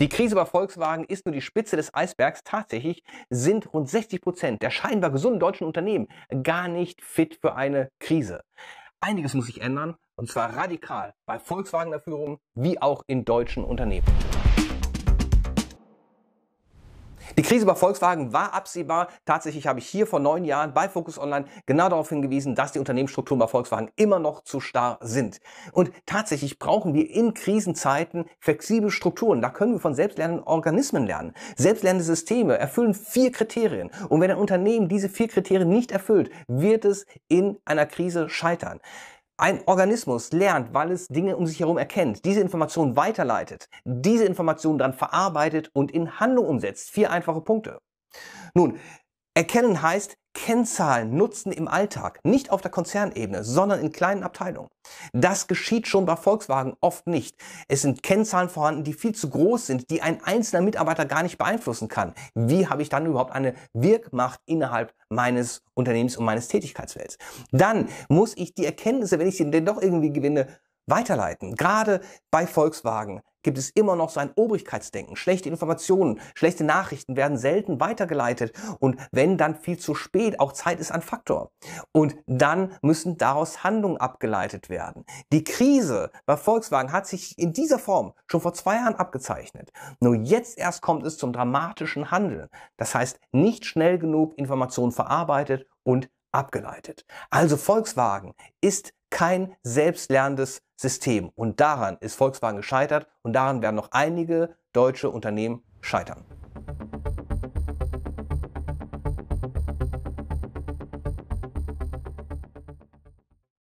Die Krise bei Volkswagen ist nur die Spitze des Eisbergs. Tatsächlich sind rund 60 Prozent der scheinbar gesunden deutschen Unternehmen gar nicht fit für eine Krise. Einiges muss sich ändern, und zwar radikal bei Volkswagener Führung wie auch in deutschen Unternehmen. Die Krise bei Volkswagen war absehbar. Tatsächlich habe ich hier vor neun Jahren bei Focus Online genau darauf hingewiesen, dass die Unternehmensstrukturen bei Volkswagen immer noch zu starr sind. Und tatsächlich brauchen wir in Krisenzeiten flexible Strukturen. Da können wir von selbstlernenden Organismen lernen. Selbstlernende Systeme erfüllen vier Kriterien. Und wenn ein Unternehmen diese vier Kriterien nicht erfüllt, wird es in einer Krise scheitern. Ein Organismus lernt, weil es Dinge um sich herum erkennt, diese Informationen weiterleitet, diese Informationen dann verarbeitet und in Handlung umsetzt. Vier einfache Punkte. Nun, erkennen heißt, Kennzahlen nutzen im Alltag, nicht auf der Konzernebene, sondern in kleinen Abteilungen. Das geschieht schon bei Volkswagen oft nicht. Es sind Kennzahlen vorhanden, die viel zu groß sind, die ein einzelner Mitarbeiter gar nicht beeinflussen kann. Wie habe ich dann überhaupt eine Wirkmacht innerhalb meines Unternehmens und meines Tätigkeitsfelds? Dann muss ich die Erkenntnisse, wenn ich sie denn doch irgendwie gewinne, weiterleiten. Gerade bei Volkswagen gibt es immer noch so ein Obrigkeitsdenken. Schlechte Informationen, schlechte Nachrichten werden selten weitergeleitet und wenn dann viel zu spät, auch Zeit ist ein Faktor. Und dann müssen daraus Handlungen abgeleitet werden. Die Krise bei Volkswagen hat sich in dieser Form schon vor zwei Jahren abgezeichnet. Nur jetzt erst kommt es zum dramatischen Handeln. Das heißt, nicht schnell genug Informationen verarbeitet und abgeleitet. Also Volkswagen ist kein selbstlernendes System. Und daran ist Volkswagen gescheitert und daran werden noch einige deutsche Unternehmen scheitern.